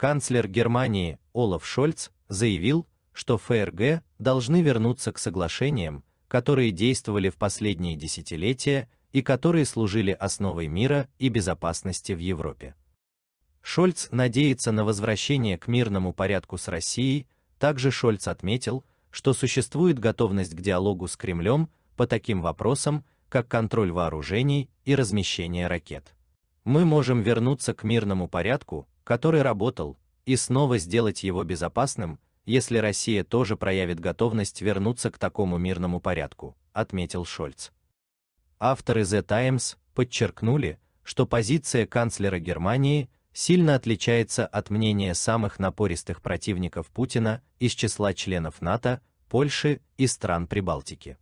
Канцлер Германии Олаф Шольц заявил, что ФРГ должны вернуться к соглашениям, которые действовали в последние десятилетия и которые служили основой мира и безопасности в Европе. Шольц надеется на возвращение к мирному порядку с Россией, также Шольц отметил, что существует готовность к диалогу с Кремлем по таким вопросам, как контроль вооружений и размещение ракет. Мы можем вернуться к мирному порядку, который работал, и снова сделать его безопасным, если Россия тоже проявит готовность вернуться к такому мирному порядку, отметил Шольц. Авторы The Times подчеркнули, что позиция канцлера Германии сильно отличается от мнения самых напористых противников Путина из числа членов НАТО, Польши и стран Прибалтики.